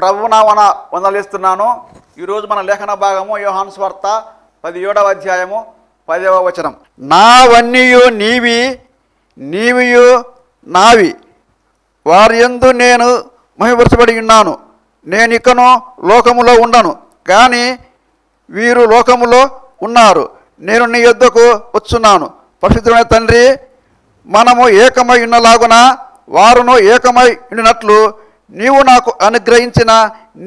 ప్రభునామన వందలిస్తున్నాను ఈరోజు మన లేఖన భాగము యోహాను స్వార్త ఏడవ అధ్యాయము పదవ వచనం నావన్నీయు నీవి నీవియు నావి వారి ఎందు నేను మహిమపరచబడి ఉన్నాను నేను ఇక్కను లోకములో ఉండను కానీ వీరు లోకములో ఉన్నారు నేను నీ యొద్దకు వచ్చున్నాను పరిశుద్ధమైన తండ్రి మనము ఏకమై ఉన్నలాగున వారును ఏకమై ఉన్నట్లు నీవు నాకు అనుగ్రహించిన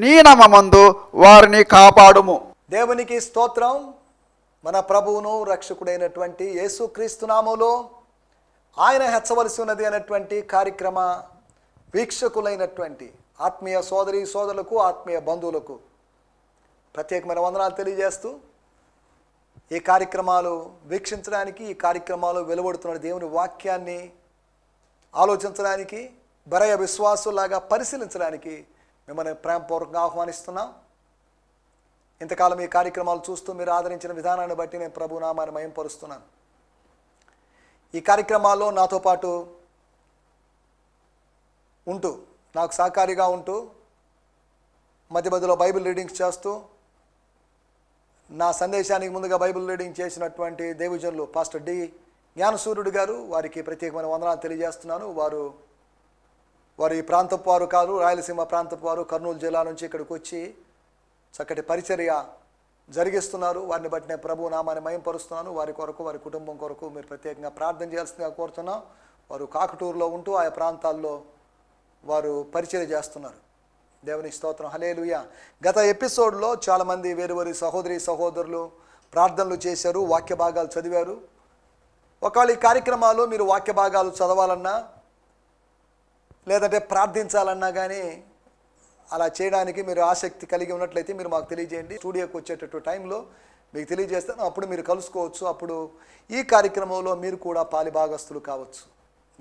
నీ నమందు వారిని కాపాడుము దేవునికి స్తోత్రం మన ప్రభువును రక్షకుడైనటువంటి యేసుక్రీస్తు నామంలో ఆయన హెచ్చవలసి ఉన్నది అనేటువంటి కార్యక్రమ వీక్షకులైనటువంటి ఆత్మీయ సోదరి సోదరులకు ఆత్మీయ బంధువులకు ప్రత్యేకమైన వందనాలు తెలియజేస్తూ ఈ కార్యక్రమాలు వీక్షించడానికి ఈ కార్యక్రమాలు వెలువడుతున్న దేవుని వాక్యాన్ని ఆలోచించడానికి బరయ విశ్వాసులాగా పరిశీలించడానికి మిమ్మల్ని ప్రేమపూర్వకంగా ఆహ్వానిస్తున్నాం ఇంతకాలం ఈ కార్యక్రమాలు చూస్తూ మీరు ఆదరించిన విధానాన్ని బట్టి నేను ప్రభునామాన్ని మయంపరుస్తున్నాను ఈ కార్యక్రమాల్లో నాతో పాటు ఉంటూ నాకు సహకారిగా ఉంటూ మధ్య మధ్యలో బైబిల్ రీడింగ్స్ చేస్తూ నా సందేశానికి ముందుగా బైబిల్ రీడింగ్ చేసినటువంటి దేవజనులు పాస్టర్ డి జ్ఞానసూర్యుడు గారు వారికి ప్రత్యేకమైన వందనాలు తెలియజేస్తున్నాను వారు వారు ఈ ప్రాంతపు వారు కాదు రాయలసీమ ప్రాంతపు వారు కర్నూలు జిల్లా నుంచి ఇక్కడికి వచ్చి చక్కటి పరిచర్య జరిగిస్తున్నారు వారిని బట్టి నేను ప్రభు నామాన్ని మయంపరుస్తున్నాను వారి కొరకు వారి కుటుంబం కొరకు మీరు ప్రత్యేకంగా ప్రార్థన చేయాల్సిందిగా కోరుతున్నాం వారు కాకటూరులో ఉంటూ ఆయా ప్రాంతాల్లో వారు పరిచయం చేస్తున్నారు దేవుని స్తోత్రం హలేలుయ గత ఎపిసోడ్లో చాలామంది వేరువేరు సహోదరి సహోదరులు ప్రార్థనలు చేశారు వాక్య భాగాలు చదివారు ఒకవేళ ఈ కార్యక్రమాలు మీరు వాక్య భాగాలు చదవాలన్నా లేదంటే ప్రార్థించాలన్నా కానీ అలా చేయడానికి మీరు ఆసక్తి కలిగి ఉన్నట్లయితే మీరు మాకు తెలియజేయండి స్టూడియోకి వచ్చేటట్టు టైంలో మీకు తెలియజేస్తాను అప్పుడు మీరు కలుసుకోవచ్చు అప్పుడు ఈ కార్యక్రమంలో మీరు కూడా పాలి భాగస్తులు కావచ్చు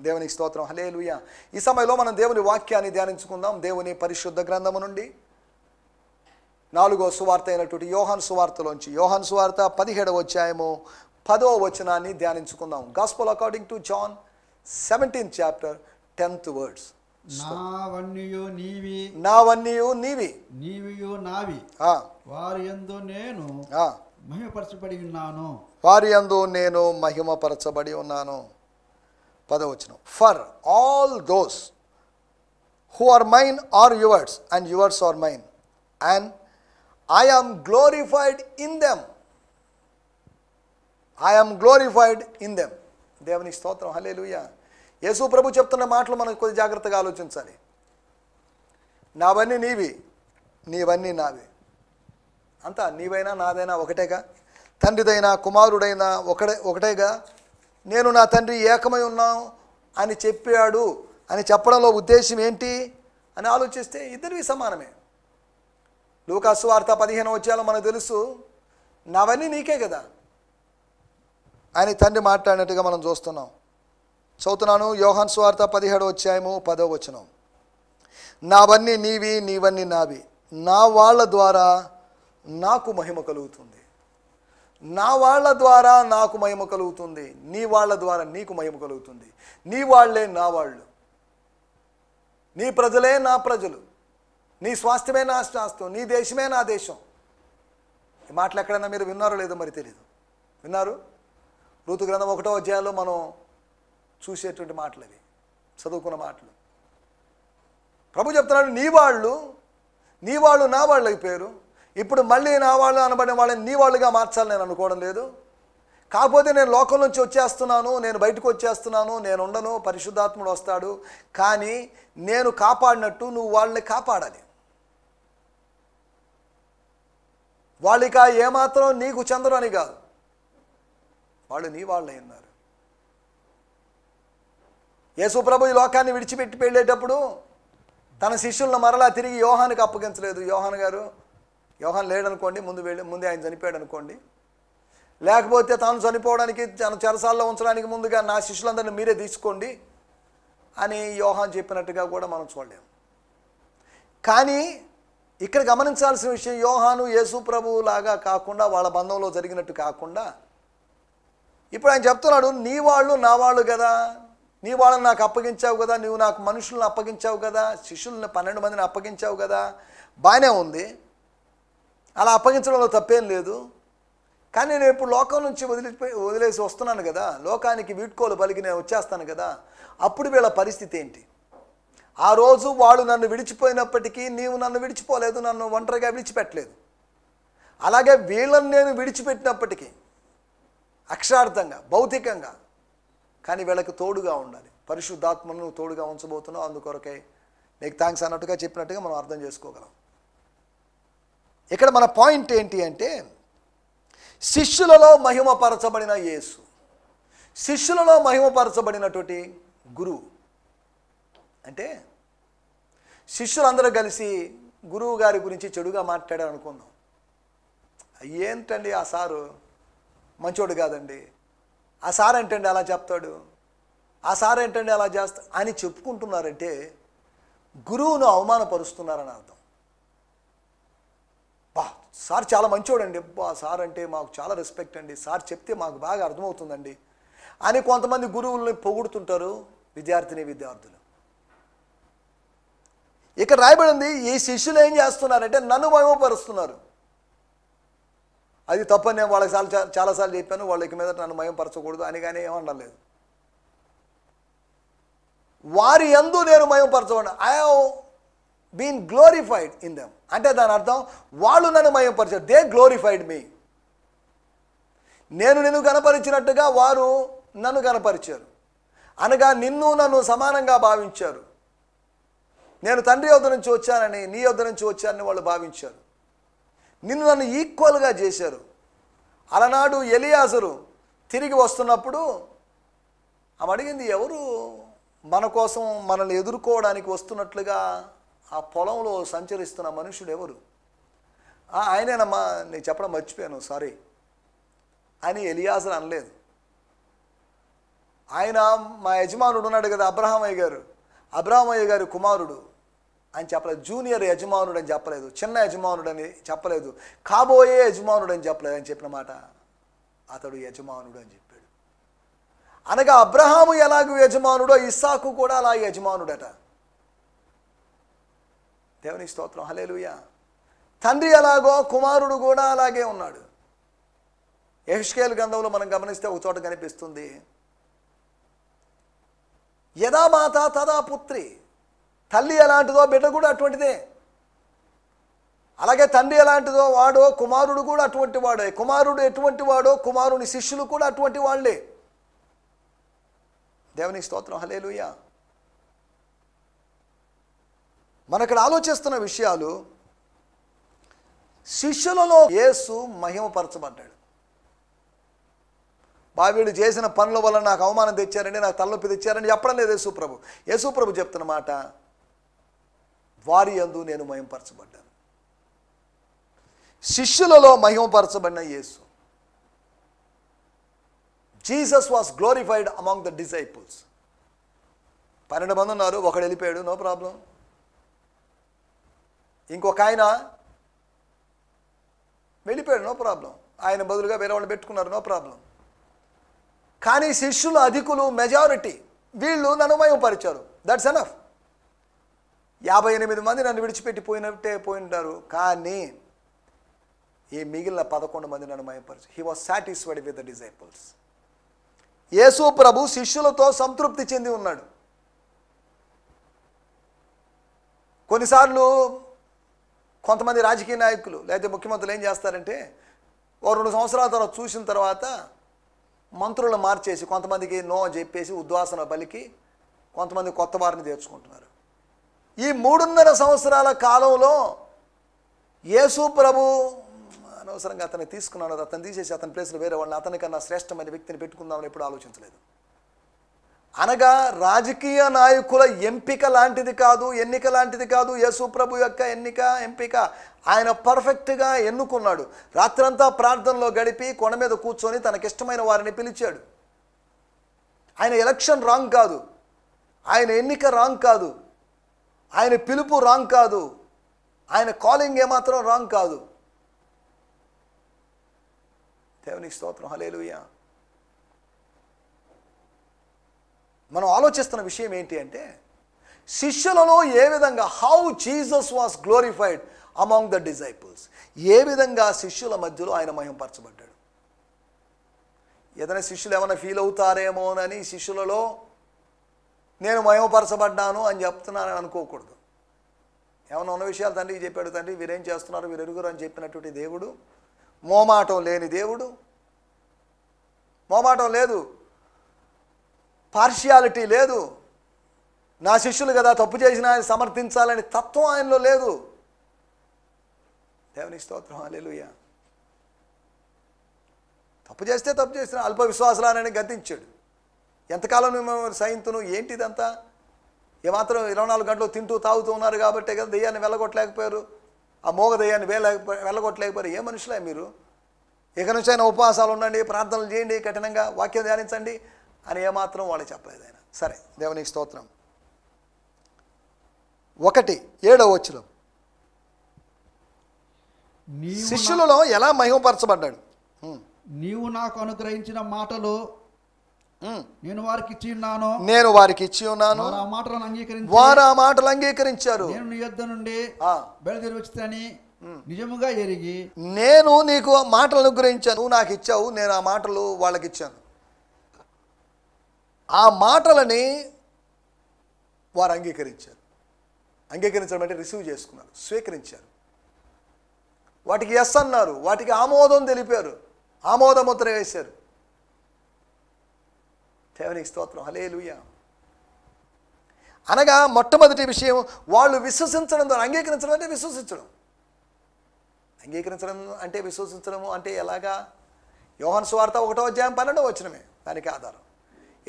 దేవునికి స్తోత్రం హలేలుయ ఈ సమయంలో మనం దేవుని వాక్యాన్ని ధ్యానించుకుందాం దేవుని పరిశుద్ధ గ్రంథము నుండి నాలుగో సువార్త అయినటువంటి యోహన్ సువార్తలోంచి యోహన్ సువార్త పదిహేడవ అధ్యాయము పదో వచనాన్ని ధ్యానించుకుందాం gospel according to John seventeenth chapter tenth words నీవి నావి వారి ఎందు నేను మహిమపరచబడి ఉన్నాను వారి పదవచనం for all those who are mine are yours and yours are mine and I am glorified in them I am glorified in them దేవుని స్తోత్రం హలే యేసు ప్రభు చెప్తున్న మాటలు మనం కొద్ది జాగ్రత్తగా ఆలోచించాలి నావన్నీ నీవి నీవన్నీ నావి అంతా నీవైనా నాదైనా ఒకటేగా తండ్రిదైనా కుమారుడైనా ఒకటే ఒకటేగా నేను నా తండ్రి ఏకమై ఉన్నాం అని చెప్పాడు అని చెప్పడంలో ఉద్దేశం ఏంటి అని ఆలోచిస్తే ఇద్దరివి సమానమే లూకాసు వార్త పదిహేను వచ్చాలో మనకు తెలుసు నావన్నీ నీకే కదా అని తండ్రి మాట్లాడినట్టుగా మనం చూస్తున్నాం చదువుతున్నాను యోహాన్ స్వార్త పదిహేడు వచ్చాయము పదో వచనం నావన్నీ నీవి నీవన్నీ నావి నా వాళ్ళ ద్వారా నాకు మహిమ కలుగుతుంది నా వాళ్ళ ద్వారా నాకు మహిమ కలుగుతుంది నీ వాళ్ళ ద్వారా నీకు మహిమ కలుగుతుంది నీ వాళ్ళే నా వాళ్ళు నీ ప్రజలే నా ప్రజలు నీ స్వాస్థ్యమే నా స్వాస్థ్యం నీ దేశమే నా దేశం ఈ మాటలు ఎక్కడైనా మీరు విన్నారో లేదో మరి తెలియదు విన్నారు ఋతు గ్రంథం ఒకటో అధ్యాయంలో మనం చూసేటువంటి మాటలు అవి చదువుకున్న మాటలు ప్రభు చెప్తున్నాడు నీ వాళ్ళు నీ వాళ్ళు నా వాళ్ళకి పేరు ఇప్పుడు మళ్ళీ నా వాళ్ళు అనబడిన వాళ్ళని నీ వాళ్ళుగా మార్చాలి నేను అనుకోవడం లేదు కాకపోతే నేను లోకం నుంచి వచ్చేస్తున్నాను నేను బయటకు వచ్చేస్తున్నాను నేను ఉండను పరిశుద్ధాత్ముడు వస్తాడు కానీ నేను కాపాడినట్టు నువ్వు వాళ్ళని కాపాడాలి వాళ్ళిక ఏమాత్రం నీకు చెందరు అని కాదు వాళ్ళు నీ వాళ్ళే ఉన్నారు యేసుప్రభు ఈ లోకాన్ని విడిచిపెట్టి వెళ్ళేటప్పుడు తన శిష్యులను మరలా తిరిగి యోహానికి అప్పగించలేదు యోహాన్ గారు యోహాన్ లేడనుకోండి ముందు వెళ్ళి ముందే ఆయన చనిపోయాడు అనుకోండి లేకపోతే తాను చనిపోవడానికి తన చెరసాల్లో ఉంచడానికి ముందుగా నా శిష్యులందరినీ మీరే తీసుకోండి అని యోహాన్ చెప్పినట్టుగా కూడా మనం చూడలేము కానీ ఇక్కడ గమనించాల్సిన విషయం యోహాను యేసు లాగా కాకుండా వాళ్ళ బంధంలో జరిగినట్టు కాకుండా ఇప్పుడు ఆయన చెప్తున్నాడు నీ వాళ్ళు నా వాళ్ళు కదా నీ వాళ్ళని నాకు అప్పగించావు కదా నువ్వు నాకు మనుషులను అప్పగించావు కదా శిష్యులను పన్నెండు మందిని అప్పగించావు కదా బాగానే ఉంది అలా అప్పగించడంలో తప్పేం లేదు కానీ నేను ఇప్పుడు లోకం నుంచి వదిలిపోయి వదిలేసి వస్తున్నాను కదా లోకానికి వీడ్కోలు పలికి నేను వచ్చేస్తాను కదా అప్పుడు వీళ్ళ పరిస్థితి ఏంటి ఆ రోజు వాళ్ళు నన్ను విడిచిపోయినప్పటికీ నీవు నన్ను విడిచిపోలేదు నన్ను ఒంటరిగా విడిచిపెట్టలేదు అలాగే వీళ్ళని నేను విడిచిపెట్టినప్పటికీ అక్షరార్థంగా భౌతికంగా కానీ వీళ్ళకి తోడుగా ఉండాలి పరిశుద్ధాత్మను తోడుగా ఉంచబోతున్నావు అందుకొరకే నీకు థ్యాంక్స్ అన్నట్టుగా చెప్పినట్టుగా మనం అర్థం చేసుకోగలం ఇక్కడ మన పాయింట్ ఏంటి అంటే శిష్యులలో మహిమపరచబడిన యేసు శిష్యులలో మహిమపరచబడినటువంటి గురువు అంటే శిష్యులందరూ కలిసి గురువు గారి గురించి చెడుగా మాట్లాడారు అనుకుందాం ఏంటండి ఆ సారు మంచోడు కాదండి ఆ సార్ ఏంటండి అలా చెప్తాడు ఆ సార్ ఏంటండి అలా చేస్తా అని చెప్పుకుంటున్నారంటే గురువును అవమానపరుస్తున్నారని అర్థం బా సార్ చాలా మంచోడండి బా సార్ అంటే మాకు చాలా రెస్పెక్ట్ అండి సార్ చెప్తే మాకు బాగా అర్థమవుతుందండి అని కొంతమంది గురువుల్ని పొగుడుతుంటారు విద్యార్థిని విద్యార్థులు ఇక్కడ రాయబడింది ఈ శిష్యులు ఏం చేస్తున్నారంటే నన్ను మహిమపరుస్తున్నారు అది తప్పని నేను వాళ్ళకి చాలా చాలాసార్లు చెప్పాను వాళ్ళ మీద నన్ను మయంపరచకూడదు అని కానీ ఏమనడం లేదు వారి ఎందు నేను మయంపరచబడి I been glorified in them అంటే దాని అర్థం వాళ్ళు నన్ను మయంపరిచారు దే గ్లోరిఫైడ్ మీ నేను నిన్ను కనపరిచినట్టుగా వారు నన్ను కనపరిచారు అనగా నిన్ను నన్ను సమానంగా భావించారు నేను తండ్రి యొద్ద నుంచి వచ్చానని నీ యొద్ద నుంచి వచ్చానని వాళ్ళు భావించారు నిన్ను నన్ను ఈక్వల్గా చేశారు అలనాడు ఎలియాజరు తిరిగి వస్తున్నప్పుడు ఆమె అడిగింది ఎవరు మన కోసం మనల్ని ఎదుర్కోవడానికి వస్తున్నట్లుగా ఆ పొలంలో సంచరిస్తున్న మనుషుడు ఎవరు ఆయనేనమ్మా నేను చెప్పడం మర్చిపోయాను సారీ అని ఎలియాజర్ అనలేదు ఆయన మా యజమానుడు ఉన్నాడు కదా అబ్రహామయ్య గారు అబ్రహామయ్య గారి కుమారుడు అని చెప్పలేదు జూనియర్ యజమానుడు అని చెప్పలేదు చిన్న యజమానుడు అని చెప్పలేదు కాబోయే యజమానుడు అని చెప్పలేదు అని చెప్పిన మాట అతడు యజమానుడు అని చెప్పాడు అనగా అబ్రహాము ఎలాగూ యజమానుడో ఇస్సాకు కూడా అలా యజమానుడట దేవుని స్తోత్రం హలేలుయ తండ్రి ఎలాగో కుమారుడు కూడా అలాగే ఉన్నాడు యహ్కేల్ గ్రంథంలో మనం గమనిస్తే ఒక చోట కనిపిస్తుంది యదా మాత తదా పుత్రి తల్లి ఎలాంటిదో బిడ్డ కూడా అటువంటిదే అలాగే తండ్రి ఎలాంటిదో వాడో కుమారుడు కూడా అటువంటి వాడే కుమారుడు ఎటువంటి వాడో కుమారుని శిష్యులు కూడా అటువంటి వాళ్ళే దేవునికి స్తోత్రం హలేలుయ్యా మన ఇక్కడ ఆలోచిస్తున్న విషయాలు శిష్యులలో యేసు మహిమపరచబడ్డాడు బావీడు చేసిన పనుల వల్ల నాకు అవమానం తెచ్చారని నాకు తలనొప్పి తెచ్చారని చెప్పడం లేదు యేసుప్రభు యేసుప్రభు చెప్తున్నమాట వారి యందు నేను మయంపరచబడ్డాను శిష్యులలో మహిమపరచబడిన Yesu Jesus was glorified among the disciples పన్నెండు మంది ఉన్నారు ఒకడు వెళ్ళిపోయాడు నో ప్రాబ్లం ఇంకొక ఆయన వెళ్ళిపోయాడు నో ప్రాబ్లం ఆయన బదులుగా వేరే వాళ్ళు పెట్టుకున్నారు నో ప్రాబ్లం కానీ శిష్యులు అధికులు మెజారిటీ వీళ్ళు నన్ను పరిచారు దట్స్ ఎనఫ్ యాభై ఎనిమిది మంది నన్ను విడిచిపెట్టి పోయినట్టే పోయింటారు కానీ ఈ మిగిలిన పదకొండు మంది నన్ను మయపరచు he was satisfied with the disciples Yesu ప్రభు శిష్యులతో సంతృప్తి చెంది ఉన్నాడు కొన్నిసార్లు కొంతమంది రాజకీయ నాయకులు లేదా ముఖ్యమంత్రులు ఏం చేస్తారంటే ఓ రెండు సంవత్సరాల తర్వాత చూసిన తర్వాత మంత్రులను మార్చేసి కొంతమందికి నో చెప్పేసి ఉద్వాసన పలికి కొంతమంది కొత్త వారిని తెచ్చుకుంటున్నారు ఈ మూడున్నర సంవత్సరాల కాలంలో యేసు ప్రభు అనవసరంగా అతన్ని తీసుకున్నాను అతను తీసేసి అతని ప్లేస్లో వేరే వాళ్ళని అతనికన్నా శ్రేష్టమైన వ్యక్తిని పెట్టుకుందామని ఎప్పుడు ఆలోచించలేదు అనగా రాజకీయ నాయకుల ఎంపిక లాంటిది కాదు ఎన్నిక లాంటిది కాదు యేసు ప్రభు యొక్క ఎన్నిక ఎంపిక ఆయన పర్ఫెక్ట్గా ఎన్నుకున్నాడు రాత్రంతా ప్రార్థనలో గడిపి కొండ మీద కూర్చొని తనకిష్టమైన వారిని పిలిచాడు ఆయన ఎలక్షన్ రాంగ్ కాదు ఆయన ఎన్నిక రాంగ్ కాదు ఆయన పిలుపు రాంగ్ కాదు ఆయన కాలింగ్ ఏమాత్రం రాంగ్ కాదు దేవుని స్తోత్రం హలేలుయ్యా మనం ఆలోచిస్తున్న విషయం ఏంటి అంటే శిష్యులలో ఏ విధంగా how Jesus was glorified among the disciples ఏ విధంగా శిష్యుల మధ్యలో ఆయన మయంపరచబడ్డాడు ఏదైనా శిష్యులు ఏమైనా ఫీల్ అవుతారేమోనని శిష్యులలో నేను మయమపరచబడ్డాను అని చెప్తున్నానని అనుకోకూడదు ఏమైనా ఉన్న విషయాలు తండ్రి చెప్పాడు తండ్రి వీరేం చేస్తున్నారు వీరెరుగురు అని చెప్పినటువంటి దేవుడు మోమాటం లేని దేవుడు మోమాటం లేదు పార్షియాలిటీ లేదు నా శిష్యులు కదా తప్పు చేసిన ఆయన సమర్థించాలని తత్వం ఆయనలో లేదు దేవుని స్తోత్రం అలెలుయ తప్పు చేస్తే తప్పు చేసిన అల్ప విశ్వాసాలని గతించాడు ఎంతకాలం మిమ్మల్ని సైంతును ఏంటి ఇదంతా ఏమాత్రం ఇరవై నాలుగు గంటలు తింటూ తాగుతూ ఉన్నారు కాబట్టే కదా దెయ్యాన్ని వెళ్ళగొట్టలేకపోయారు ఆ మోగ దెయ్యాన్ని వేలేక వెళ్ళగొట్టలేకపోయారు ఏ మనుషులే మీరు ఇక నుంచి అయినా ఉపవాసాలు ఉండండి ప్రార్థనలు చేయండి కఠినంగా వాక్యం ధ్యానించండి అని ఏమాత్రం వాళ్ళు చెప్పలేదు ఆయన సరే దేవునికి స్తోత్రం ఒకటి ఏడవ వచ్చులో శిష్యులలో ఎలా మహిమపరచబడ్డాడు నీవు నాకు అనుగ్రహించిన మాటలు Mm. నేను వారికి ఇచ్చి ఉన్నాను నేను వారికి ఇచ్చి ఉన్నాను వారు ఆ అంగీకరించారు వారు ఆ మాటలు అంగీకరించారు నేను నీ యొద్ద నుండి బయలుదేరి mm. నిజముగా ఎరిగి నేను నీకు మాటలు అనుగ్రహించాను నువ్వు నాకు ఇచ్చావు నేను ఆ మాటలు వాళ్ళకి ఇచ్చాను ఆ మాటలని వారు అంగీకరించారు అంగీకరించడం అంటే రిసీవ్ చేసుకున్నారు స్వీకరించారు వాటికి ఎస్ అన్నారు వాటికి ఆమోదం తెలిపారు ఆమోద ముద్ర వేశారు దేవునికి స్తోత్రం హలేలుయ అనగా మొట్టమొదటి విషయం వాళ్ళు విశ్వసించడం ద్వారా అంగీకరించడం అంటే విశ్వసించడం అంగీకరించడం అంటే విశ్వసించడము అంటే ఎలాగా యోహన్ స్వార్థ ఒకటో అధ్యాయం పన్నెండో వచ్చినమే దానికి ఆధారం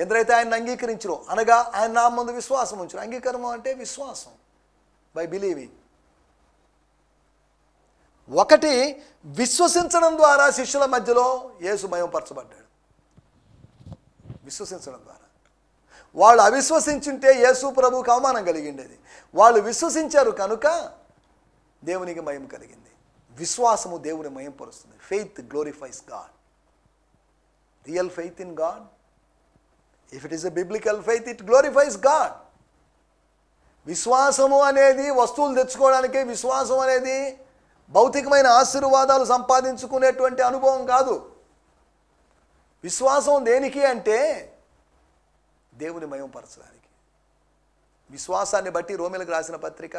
ఎందరైతే ఆయన అంగీకరించరు అనగా ఆయన నా ముందు విశ్వాసం ఉంచు అంగీకారం అంటే విశ్వాసం బై బిలీవింగ్ ఒకటి విశ్వసించడం ద్వారా శిష్యుల మధ్యలో యేసు పరచబడ్డాడు విశ్వసించడం ద్వారా వాళ్ళు అవిశ్వసించుంటే యేసు ప్రభువుకు అవమానం కలిగిండేది వాళ్ళు విశ్వసించారు కనుక దేవునికి మయం కలిగింది విశ్వాసము దేవుని మయం పరుస్తుంది faith glorifies God real faith in God if it is a biblical faith it glorifies God విశ్వాసము అనేది వస్తువులు తెచ్చుకోవడానికి విశ్వాసం అనేది భౌతికమైన ఆశీర్వాదాలు సంపాదించుకునేటువంటి అనుభవం కాదు విశ్వాసం దేనికి అంటే దేవుని మయంపరచడానికి విశ్వాసాన్ని బట్టి రోమిలకు రాసిన పత్రిక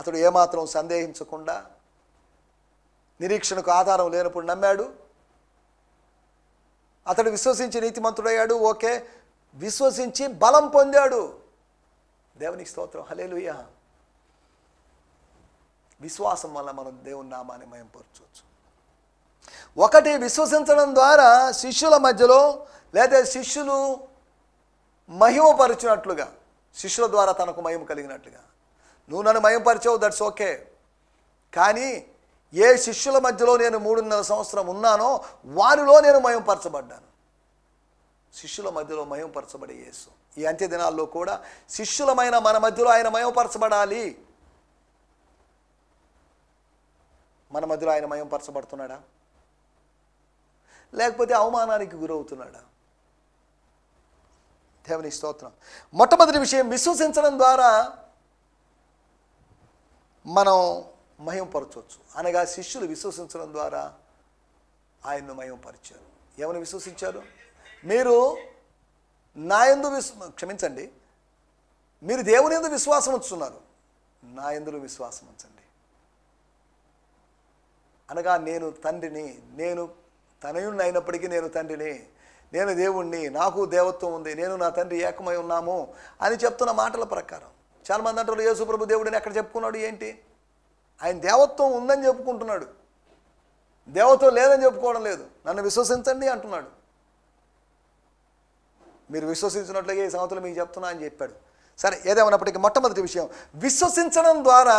అతడు ఏమాత్రం సందేహించకుండా నిరీక్షణకు ఆధారం లేనప్పుడు నమ్మాడు అతడు విశ్వసించి నీతిమంతుడయ్యాడు ఓకే విశ్వసించి బలం పొందాడు దేవునికి స్తోత్రం హలేలుయ్య విశ్వాసం వల్ల మనం దేవుని నామాన్ని మయం పరచవచ్చు ఒకటి విశ్వసించడం ద్వారా శిష్యుల మధ్యలో లేదా శిష్యులు మహిమపరిచినట్లుగా శిష్యుల ద్వారా తనకు మహిమ కలిగినట్లుగా నువ్వు నన్ను మహిమపరిచావు దట్స్ ఓకే కానీ ఏ శిష్యుల మధ్యలో నేను మూడున్నర సంవత్సరం ఉన్నానో వారిలో నేను మయంపరచబడ్డాను శిష్యుల మధ్యలో మయంపరచబడే యేసు ఈ అంత్య దినాల్లో కూడా శిష్యులమైన మన మధ్యలో ఆయన మయంపరచబడాలి మన మధ్యలో ఆయన మయంపరచబడుతున్నాడా లేకపోతే అవమానానికి గురవుతున్నాడా దేవుని స్తోత్రం మొట్టమొదటి విషయం విశ్వసించడం ద్వారా మనం మయంపరచవచ్చు అనగా శిష్యులు విశ్వసించడం ద్వారా ఆయన్ను మయంపరిచారు ఏమని విశ్వసించారు మీరు నా ఎందు విశ్వ క్షమించండి మీరు దేవుని ఎందు విశ్వాసం ఉంచుతున్నారు నా ఎందులో విశ్వాసం ఉంచండి అనగా నేను తండ్రిని నేను తనయుణ్ణి అయినప్పటికీ నేను తండ్రిని నేను దేవుణ్ణి నాకు దేవత్వం ఉంది నేను నా తండ్రి ఏకమై ఉన్నాము అని చెప్తున్న మాటల ప్రకారం చాలామంది అంటారు యేసుప్రభు దేవుడిని ఎక్కడ చెప్పుకున్నాడు ఏంటి ఆయన దేవత్వం ఉందని చెప్పుకుంటున్నాడు దేవత్వం లేదని చెప్పుకోవడం లేదు నన్ను విశ్వసించండి అంటున్నాడు మీరు విశ్వసించినట్లయితే ఈ సంవత్సరం మీకు చెప్తున్నా అని చెప్పాడు సరే ఏదేమన్నప్పటికీ మొట్టమొదటి విషయం విశ్వసించడం ద్వారా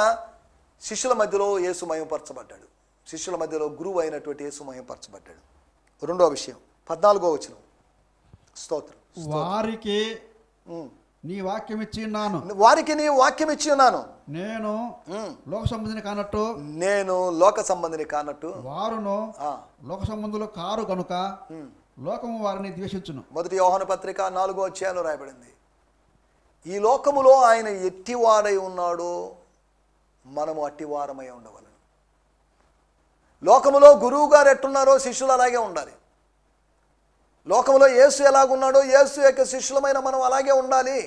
శిష్యుల మధ్యలో యేసు మయంపరచబడ్డాడు శిష్యుల మధ్యలో గురువు అయినటువంటి యేసు మహింపరచబడ్డాడు రెండో విషయం పద్నాలుగో వచ్చిన స్తోత్రం వారికి నీ వాక్యం ఇచ్చి ఉన్నాను వారికి నీ వాక్యం ఇచ్చి ఉన్నాను నేను లోక సంబంధిని కానట్టు నేను లోక సంబంధిని కానట్టు వారును లోక సంబంధులు కారు కనుక లోకము వారిని ద్వేషించును మొదటి యోహన పత్రిక నాలుగో అధ్యాయంలో రాయబడింది ఈ లోకములో ఆయన ఎట్టివాడై ఉన్నాడో మనము అట్టివారమై ఉండవాలి లోకములో గురువు గారు ఎట్టున్నారో శిష్యులు అలాగే ఉండాలి లోకంలో యేసు ఎలాగున్నాడో యేసు యొక్క శిష్యులమైన మనం అలాగే ఉండాలి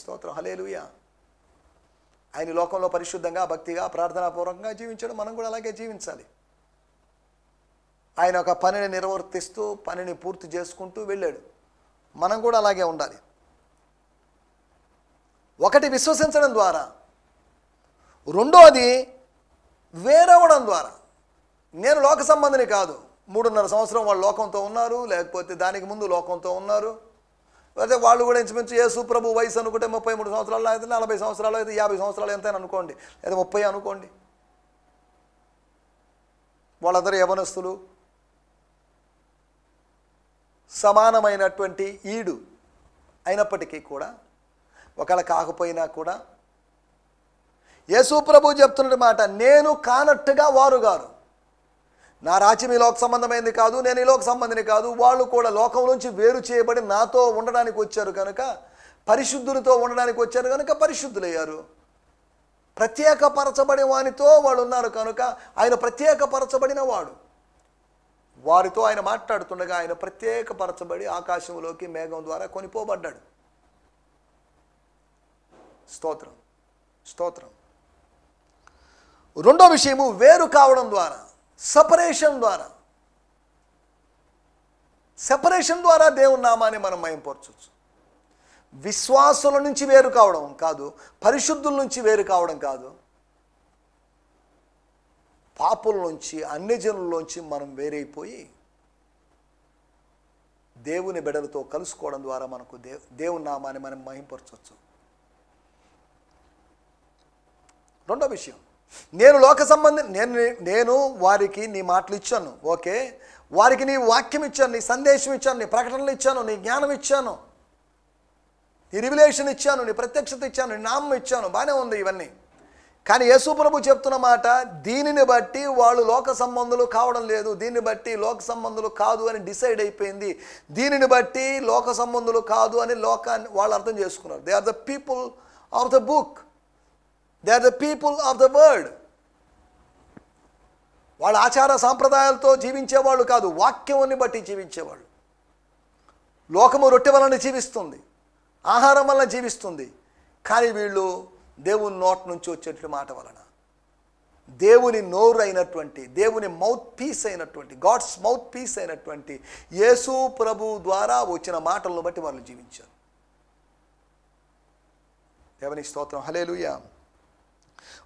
స్తోత్రం హలేలుయ ఆయన లోకంలో పరిశుద్ధంగా భక్తిగా ప్రార్థనాపూర్వకంగా జీవించడం మనం కూడా అలాగే జీవించాలి ఆయన ఒక పనిని నిర్వర్తిస్తూ పనిని పూర్తి చేసుకుంటూ వెళ్ళాడు మనం కూడా అలాగే ఉండాలి ఒకటి విశ్వసించడం ద్వారా రెండోది వేరవడం ద్వారా నేను లోక సంబంధిని కాదు మూడున్నర సంవత్సరం వాళ్ళు లోకంతో ఉన్నారు లేకపోతే దానికి ముందు లోకంతో ఉన్నారు అయితే వాళ్ళు కూడా ఇంచుమించు ఏ సుప్రభు వయసు అనుకుంటే ముప్పై మూడు సంవత్సరాలు అయితే నలభై సంవత్సరాలు అయితే యాభై సంవత్సరాలు ఎంత అనుకోండి లేదా ముప్పై అనుకోండి వాళ్ళందరూ యవనస్తులు సమానమైనటువంటి ఈడు అయినప్పటికీ కూడా ఒకవేళ కాకపోయినా కూడా ప్రభు చెప్తున్న మాట నేను కానట్టుగా వారు గారు నా రాజ్యం ఈ లోక సంబంధమైంది కాదు నేను ఈ లోక సంబంధిని కాదు వాళ్ళు కూడా లోకం నుంచి వేరు చేయబడి నాతో ఉండడానికి వచ్చారు కనుక పరిశుద్ధులతో ఉండడానికి వచ్చారు కనుక పరిశుద్ధులయ్యారు పరచబడిన వానితో వాళ్ళు ఉన్నారు కనుక ఆయన ప్రత్యేకపరచబడిన వాడు వారితో ఆయన మాట్లాడుతుండగా ఆయన ప్రత్యేకపరచబడి ఆకాశంలోకి మేఘం ద్వారా కొనిపోబడ్డాడు స్తోత్రం స్తోత్రం రెండో విషయము వేరు కావడం ద్వారా సపరేషన్ ద్వారా సెపరేషన్ ద్వారా దేవుని నామాన్ని మనం మయంపరచవచ్చు విశ్వాసుల నుంచి వేరు కావడం కాదు పరిశుద్ధుల నుంచి వేరు కావడం కాదు పాపుల నుంచి అన్ని జనుల్లోంచి మనం వేరైపోయి దేవుని బిడలతో కలుసుకోవడం ద్వారా మనకు దేవు దేవుని నామాన్ని మనం మహింపరచవచ్చు రెండో విషయం నేను లోక సంబంధం నేను నేను వారికి నీ మాటలు ఇచ్చాను ఓకే వారికి నీ వాక్యం ఇచ్చాను నీ సందేశం ఇచ్చాను నీ ప్రకటనలు ఇచ్చాను నీ జ్ఞానం ఇచ్చాను నీ రివిలేషన్ ఇచ్చాను నీ ప్రత్యక్షత ఇచ్చాను నీ నామం ఇచ్చాను బాగానే ఉంది ఇవన్నీ కానీ ప్రభు చెప్తున్న మాట దీనిని బట్టి వాళ్ళు లోక సంబంధులు కావడం లేదు దీన్ని బట్టి లోక సంబంధులు కాదు అని డిసైడ్ అయిపోయింది దీనిని బట్టి లోక సంబంధులు కాదు అని లోకాన్ని వాళ్ళు అర్థం చేసుకున్నారు they are the people of the book they are the people of the world వాళ్ళ ఆచార సాంప్రదాయాలతో జీవించేవాళ్ళు కాదు వాక్యముని బట్టి జీవించేవాళ్ళు లోకము రొట్టె వలన జీవిస్తుంది ఆహారం వలన జీవిస్తుంది కానీ వీళ్ళు దేవుని నోట్ నుంచి వచ్చేటువంటి మాట వలన దేవుని నోరు అయినటువంటి దేవుని మౌత్ పీస్ అయినటువంటి గాడ్స్ మౌత్ పీస్ అయినటువంటి యేసు ప్రభు ద్వారా వచ్చిన మాటలను బట్టి వాళ్ళు జీవించారు దేవుని స్తోత్రం హలేలుయా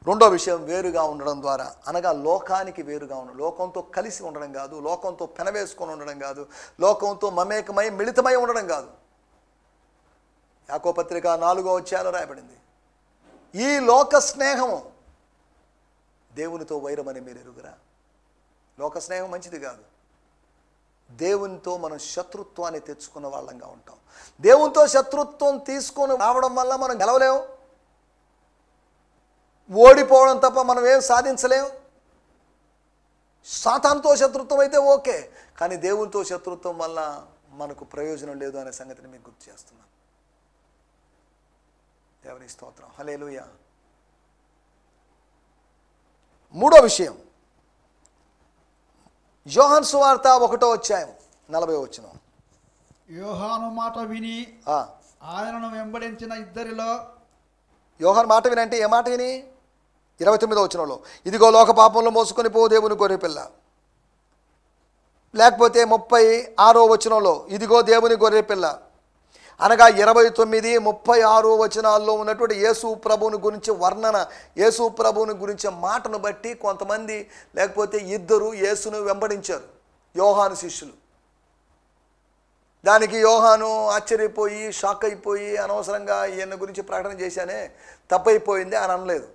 రెండో విషయం వేరుగా ఉండడం ద్వారా అనగా లోకానికి వేరుగా ఉండడం లోకంతో కలిసి ఉండడం కాదు లోకంతో పెనవేసుకొని ఉండడం కాదు లోకంతో మమేకమై మిళితమై ఉండడం కాదు యాకోపత్రిక నాలుగో వచ్చేయాలి రాయబడింది ఈ లోక స్నేహము దేవునితో వైరమని మీరు ఎరుగురా లోక స్నేహం మంచిది కాదు దేవునితో మనం శత్రుత్వాన్ని తెచ్చుకున్న వాళ్ళంగా ఉంటాం దేవునితో శత్రుత్వం తీసుకొని రావడం వల్ల మనం గెలవలేము ఓడిపోవడం తప్ప మనం ఏం సాధించలేం సాతానుతో శత్రుత్వం అయితే ఓకే కానీ దేవునితో శత్రుత్వం వల్ల మనకు ప్రయోజనం లేదు అనే సంగతిని మీకు గుర్తు చేస్తున్నాను దేవుని స్తోత్రం హలే మూడో విషయం యోహన్ సువార్త ఒకటో వచ్చాయం నలభై వచ్చిన యోహాను మాట విని ఆయనను వెంబడించిన ఇద్దరిలో యోహన్ మాట విని అంటే ఏ మాట విని ఇరవై తొమ్మిదో వచనంలో ఇదిగో లోక పాపంలో మోసుకొని పో దేవుని గొర్రె పిల్ల లేకపోతే ముప్పై ఆరో వచనంలో ఇదిగో దేవుని గొర్రె పిల్ల అనగా ఇరవై తొమ్మిది ముప్పై ఆరు వచనాల్లో ఉన్నటువంటి యేసు ప్రభువుని గురించి వర్ణన యేసు ప్రభువుని గురించి మాటను బట్టి కొంతమంది లేకపోతే ఇద్దరు యేసును వెంబడించారు యోహాను శిష్యులు దానికి యోహాను ఆశ్చర్యపోయి షాక్ అయిపోయి అనవసరంగా ఈయన గురించి ప్రకటన చేశానే తప్పైపోయింది అని అనలేదు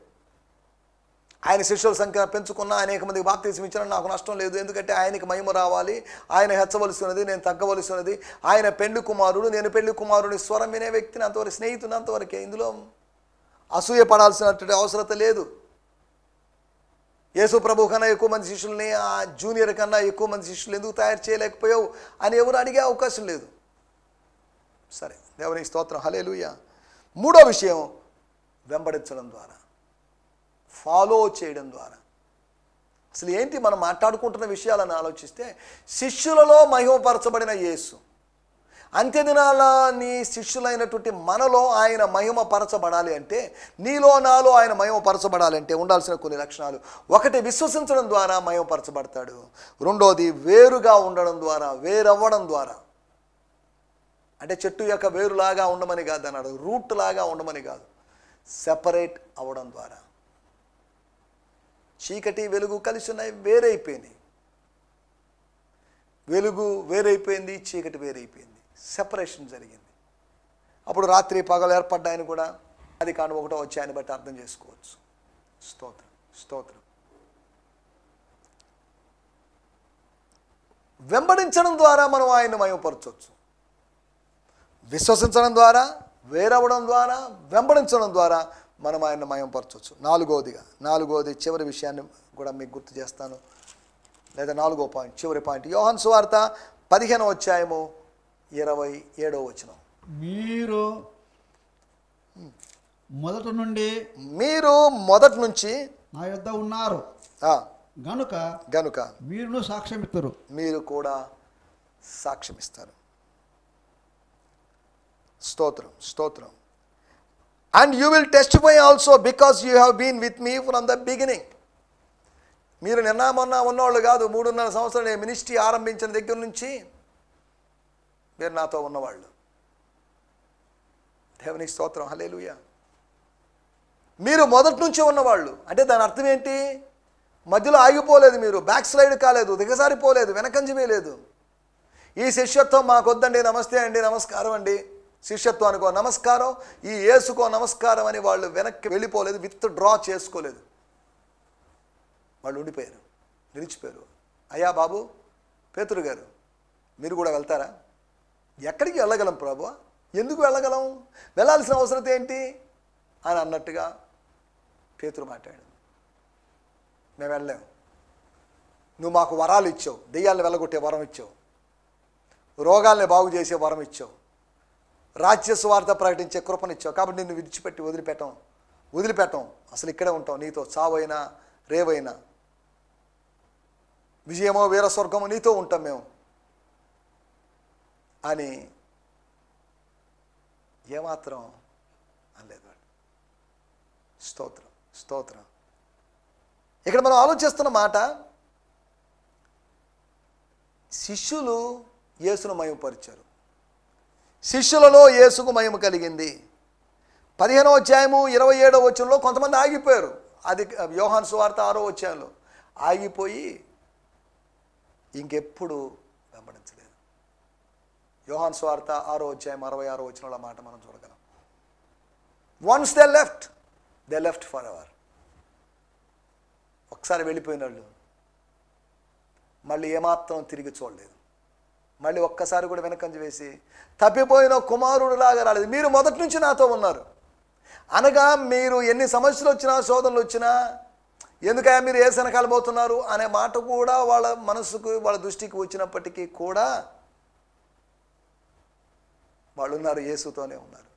ఆయన శిష్యుల సంఖ్య పెంచుకున్న అనేక మందికి బాప్తీసం ఇచ్చిన నాకు నష్టం లేదు ఎందుకంటే ఆయనకి మహిమ రావాలి ఆయన హెచ్చవలసినది నేను తగ్గవలసినది ఆయన పెళ్లి కుమారుడు నేను పెళ్లి కుమారుడి స్వరం వినే వ్యక్తిని అంతవరకు స్నేహితున్నంతవరకే ఇందులో అసూయ పడాల్సినటువంటి అవసరత లేదు యేసు ప్రభు కన్నా ఎక్కువ మంది శిష్యుల్ని ఆ జూనియర్ కన్నా ఎక్కువ మంది శిష్యులు ఎందుకు తయారు చేయలేకపోయావు అని ఎవరు అడిగే అవకాశం లేదు సరే దేవుని స్తోత్రం హలే మూడో విషయం వెంబడించడం ద్వారా ఫాలో చేయడం ద్వారా అసలు ఏంటి మనం మాట్లాడుకుంటున్న విషయాలను ఆలోచిస్తే శిష్యులలో మహిమపరచబడిన యేసు దినాల నీ శిష్యులైనటువంటి మనలో ఆయన మహిమపరచబడాలి అంటే నీలో నాలో ఆయన పరచబడాలి అంటే ఉండాల్సిన కొన్ని లక్షణాలు ఒకటి విశ్వసించడం ద్వారా మహిమపరచబడతాడు రెండోది వేరుగా ఉండడం ద్వారా వేరవ్వడం ద్వారా అంటే చెట్టు యొక్క వేరులాగా ఉండమని కాదు అన్నాడు రూట్ లాగా ఉండమని కాదు సెపరేట్ అవ్వడం ద్వారా చీకటి వెలుగు కలిసి ఉన్నాయి వేరైపోయినాయి వెలుగు వేరైపోయింది చీకటి వేరైపోయింది సెపరేషన్ జరిగింది అప్పుడు రాత్రి పగలు ఏర్పడ్డాయని కూడా అది కాను ఒకటో వచ్చాయని బట్టి అర్థం చేసుకోవచ్చు స్తోత్రం స్తోత్రం వెంబడించడం ద్వారా మనం ఆయన మయమపరచవచ్చు విశ్వసించడం ద్వారా వేరవడం ద్వారా వెంబడించడం ద్వారా మనం ఆయన మయంపరచవచ్చు నాలుగోదిగా నాలుగోది చివరి విషయాన్ని కూడా మీకు గుర్తు చేస్తాను లేదా నాలుగో పాయింట్ చివరి పాయింట్ యోహన్ సువార్త పదిహేను వచ్చాయము ఇరవై ఏడో వచ్చిన మీరు మొదటి నుండి మీరు మొదటి నుంచి నా యొక్క ఉన్నారు గనుక గనుక మీరు సాక్ష్యమిస్తారు మీరు కూడా సాక్ష్యమిస్తారు స్తోత్రం స్తోత్రం and you will testify also because you have been with me from the beginning మీరు నిన్న మొన్న ఉన్నవాళ్ళు కాదు మూడున్నర సంవత్సరాలు నేను మినిస్ట్రీ ఆరంభించిన దగ్గర నుంచి మీరు నాతో ఉన్నవాళ్ళు దేవునికి స్తోత్రం హలేలుయ మీరు మొదటి నుంచి ఉన్నవాళ్ళు అంటే దాని అర్థం ఏంటి మధ్యలో ఆగిపోలేదు మీరు బ్యాక్ స్లైడ్ కాలేదు దిగజారిపోలేదు వెనకంజమే లేదు ఈ శిష్యత్వం మాకొద్దండి నమస్తే అండి నమస్కారం అండి శిష్యత్వానికో నమస్కారం ఈ ఏసుకో నమస్కారం అని వాళ్ళు వెనక్కి వెళ్ళిపోలేదు విత్ డ్రా చేసుకోలేదు వాళ్ళు ఉండిపోయారు నిలిచిపోయారు అయ్యా బాబు పేతురు గారు మీరు కూడా వెళ్తారా ఎక్కడికి వెళ్ళగలం ప్రభు ఎందుకు వెళ్ళగలం వెళ్ళాల్సిన అవసరం ఏంటి అని అన్నట్టుగా పేతురు మాట్లాడు మేము వెళ్ళాము నువ్వు మాకు వరాలు ఇచ్చావు దెయ్యాలను వెళ్ళగొట్టే వరం ఇచ్చావు రోగాల్ని బాగు చేసే వరం ఇచ్చావు రాజ్య స్వార్థ ప్రకటించే కృపనిచ్చావు కాబట్టి నిన్ను విడిచిపెట్టి వదిలిపెట్టం వదిలిపెట్టం అసలు ఇక్కడే ఉంటాం నీతో చావైనా రేవైనా విజయమో వీర స్వర్గమో నీతో ఉంటాం మేము అని ఏమాత్రం అనలేదు స్తోత్రం స్తోత్రం ఇక్కడ మనం ఆలోచిస్తున్న మాట శిష్యులు యేసును మయపరిచారు శిష్యులలో యేసుకు మహిమ కలిగింది పదిహేనో అధ్యాయము ఇరవై ఏడో వచ్చంలో కొంతమంది ఆగిపోయారు అది వ్యూహాన్ సువార్త ఆరో అధ్యాయంలో ఆగిపోయి ఇంకెప్పుడు వెంబడించలేదు యోహాన్ స్వార్త ఆరో అధ్యాయం అరవై ఆరో వచ్చిన మాట మనం చూడగలం once they left they left for our ఒకసారి వెళ్ళిపోయిన వాళ్ళు మళ్ళీ ఏమాత్రం తిరిగి చూడలేదు మళ్ళీ ఒక్కసారి కూడా వెనకంజ వేసి తప్పిపోయిన కుమారుడు లాగా రాలేదు మీరు మొదటి నుంచి నాతో ఉన్నారు అనగా మీరు ఎన్ని సమస్యలు వచ్చినా శోధనలు వచ్చినా ఎందుకయా మీరు ఏ శనకాలు అనే మాట కూడా వాళ్ళ మనసుకు వాళ్ళ దృష్టికి వచ్చినప్పటికీ కూడా వాళ్ళు ఉన్నారు యేసుతోనే ఉన్నారు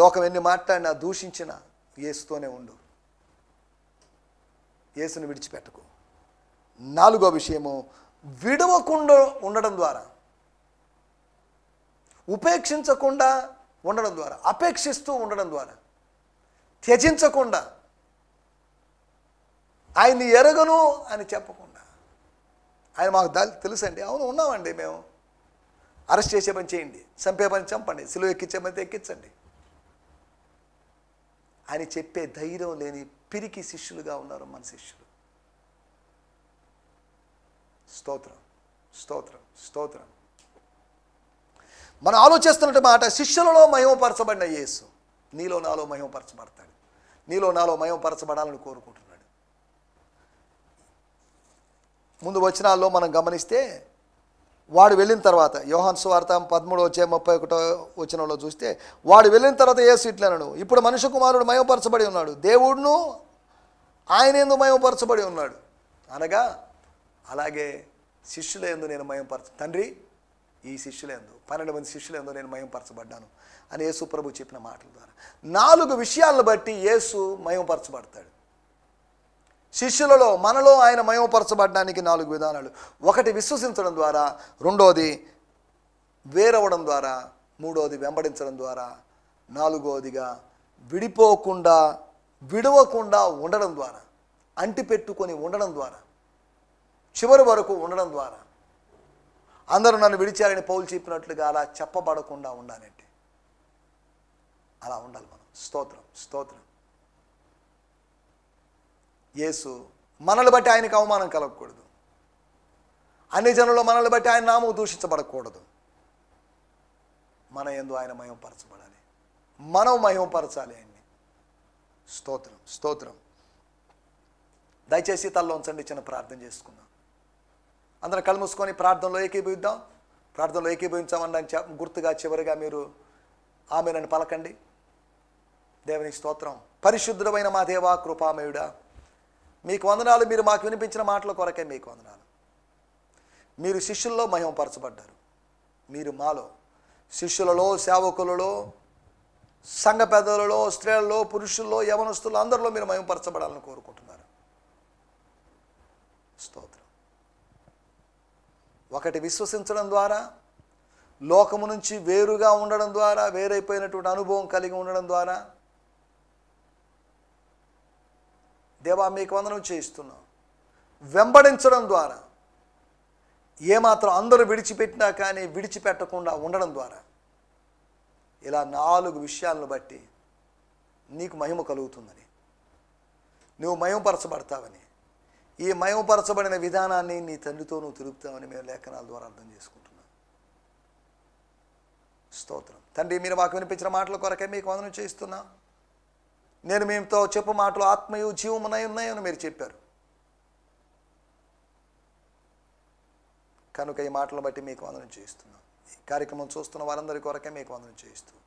లోకం ఎన్ని మాట్లాడినా దూషించినా యేసుతోనే ఉండు యేసును విడిచిపెట్టకు నాలుగో విషయము విడవకుండా ఉండడం ద్వారా ఉపేక్షించకుండా ఉండడం ద్వారా అపేక్షిస్తూ ఉండడం ద్వారా త్యజించకుండా ఆయన్ని ఎరగను అని చెప్పకుండా ఆయన మాకు దాని తెలుసండి అవును ఉన్నామండి మేము అరెస్ట్ చేసే పని చేయండి చంపే పని చంపండి సిలువ ఎక్కించే పని ఎక్కించండి అని చెప్పే ధైర్యం లేని పిరికి శిష్యులుగా ఉన్నారు మన శిష్యులు స్తోత్రం స్తోత్రం స్తోత్రం మనం ఆలోచిస్తున్నట్టు మాట శిష్యులలో మహిమపరచబడిన యేసు నీలో నాలో మహిమపరచబడతాడు నీలో నాలో మహిమపరచబడాలని కోరుకుంటున్నాడు ముందు వచనాల్లో మనం గమనిస్తే వాడు వెళ్ళిన తర్వాత యోహన్ సువార్త పదమూడో వచ్చే ముప్పై ఒకటో వచనంలో చూస్తే వాడు వెళ్ళిన తర్వాత యేసు ఇట్లనడు ఇప్పుడు మనుషు కుమారుడు మయమపరచబడి ఉన్నాడు దేవుడును ఆయన ఎందు మయమపరచబడి ఉన్నాడు అనగా అలాగే శిష్యుల ఎందు నేను మయంపరచ తండ్రి ఈ శిష్యులందు పన్నెండు మంది శిష్యుల ఎందు నేను మయంపరచబడ్డాను అని యేసు ప్రభు చెప్పిన మాటల ద్వారా నాలుగు విషయాలను బట్టి యేసు మయంపరచబడతాడు శిష్యులలో మనలో ఆయన మయమపరచబడ్డానికి నాలుగు విధానాలు ఒకటి విశ్వసించడం ద్వారా రెండోది వేరవడం ద్వారా మూడోది వెంబడించడం ద్వారా నాలుగోదిగా విడిపోకుండా విడవకుండా ఉండడం ద్వారా అంటిపెట్టుకొని ఉండడం ద్వారా చివరి వరకు ఉండడం ద్వారా అందరూ నన్ను విడిచారని పౌలు చెప్పినట్లుగా అలా చెప్పబడకుండా ఉండాలంటే అలా ఉండాలి మనం స్తోత్రం స్తోత్రం యేసు మనల్ని బట్టి ఆయనకు అవమానం కలగకూడదు అన్ని జనంలో మనల్ని బట్టి ఆయన నామం దూషించబడకూడదు మన ఎందు ఆయన మహిమపరచబడాలి మనం మహిమపరచాలి ఆయన్ని స్తోత్రం స్తోత్రం దయచేసి తల్లో ఉంచండి చిన్న ప్రార్థన చేసుకుందాం అందరం కలుముసుకొని ప్రార్థనలో ఏకీభవిద్దాం ప్రార్థనలో ఏకీభవించామని గుర్తుగా చివరిగా మీరు ఆమె నన్ను పలకండి దేవుని స్తోత్రం పరిశుద్ధమైన మా దేవా కృపామయుడా మీకు వందనాలు మీరు మాకు వినిపించిన మాటల కొరకే మీకు వందనాలు మీరు శిష్యుల్లో మహిమపరచబడ్డారు మీరు మాలో శిష్యులలో సేవకులలో సంఘ పెద్దలలో స్త్రీలలో పురుషుల్లో యవనస్తులు అందరిలో మీరు మహిమపరచబడాలని కోరుకుంటున్నారు స్తోత్రం ఒకటి విశ్వసించడం ద్వారా లోకము నుంచి వేరుగా ఉండడం ద్వారా వేరైపోయినటువంటి అనుభవం కలిగి ఉండడం ద్వారా దేవా మీకు వందనం చేయిస్తున్నాం వెంబడించడం ద్వారా ఏమాత్రం అందరూ విడిచిపెట్టినా కానీ విడిచిపెట్టకుండా ఉండడం ద్వారా ఇలా నాలుగు విషయాలను బట్టి నీకు మహిమ కలుగుతుందని నువ్వు మహిమపరచబడతావని ఈ మయంపరచబడిన విధానాన్ని నీ తండ్రితో నువ్వు తిరుగుతావని మేము లేఖనాల ద్వారా అర్థం చేసుకుంటున్నాం స్తోత్రం తండ్రి మీరు మాకు వినిపించిన మాటల కొరకే మీకు వందనం చేస్తున్నా నేను మేముతో చెప్పు మాటలు ఆత్మయు జీవమున్నాయి ఉన్నాయని మీరు చెప్పారు కనుక ఈ మాటలను బట్టి మీకు వందనం చేయిస్తున్నాం ఈ కార్యక్రమం చూస్తున్న వారందరి కొరకే మీకు వందనం చేయిస్తున్నాం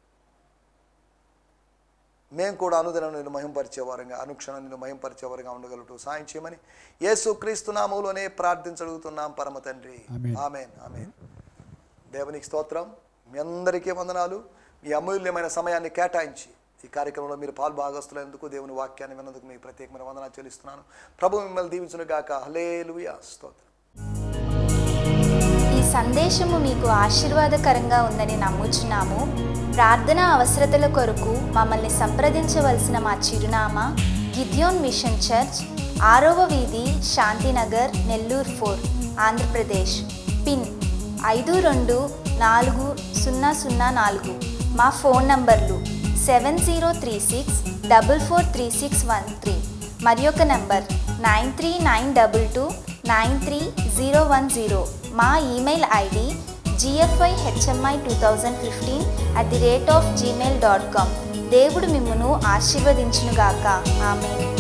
మేము కూడా అనుదినం నేను మహింపరిచేవారంగా అనుక్షణం నేను మహింపరిచేవారంగా ఉండగలటు సాయం చేయమని యేసు క్రీస్తునామంలోనే ప్రార్థించగలుగుతున్నాం పరమ తండ్రి ఆమెన్ ఆమెన్ దేవునికి స్తోత్రం మీ అందరికీ వందనాలు మీ అమూల్యమైన సమయాన్ని కేటాయించి ఈ కార్యక్రమంలో మీరు పాల్ భాగస్తులందుకు దేవుని వాక్యాన్ని విన్నందుకు మీకు ప్రత్యేకమైన వందనాలు చెల్లిస్తున్నాను ప్రభు మిమ్మల్ని దీవించునుగాక హలే లుయా స్తోత్రం సందేశము మీకు ఆశీర్వాదకరంగా ఉందని నమ్ముచున్నాము ప్రార్థన అవసరతల కొరకు మమ్మల్ని సంప్రదించవలసిన మా చిరునామా గిద్యోన్ మిషన్ చర్చ్ ఆరవ వీధి శాంతినగర్ నెల్లూరు ఫోర్ ఆంధ్రప్రదేశ్ పిన్ ఐదు రెండు నాలుగు సున్నా సున్నా నాలుగు మా ఫోన్ నంబర్లు seven zero three six double four three six one three మరి ఒక number nine three nine double two nine three zero one zero మా email ID GFI HMI two thousand fifteen at the rate of Gmail dot com దేవుడు మిమ్మును ఆశీర్వదించునుగాక ఆమె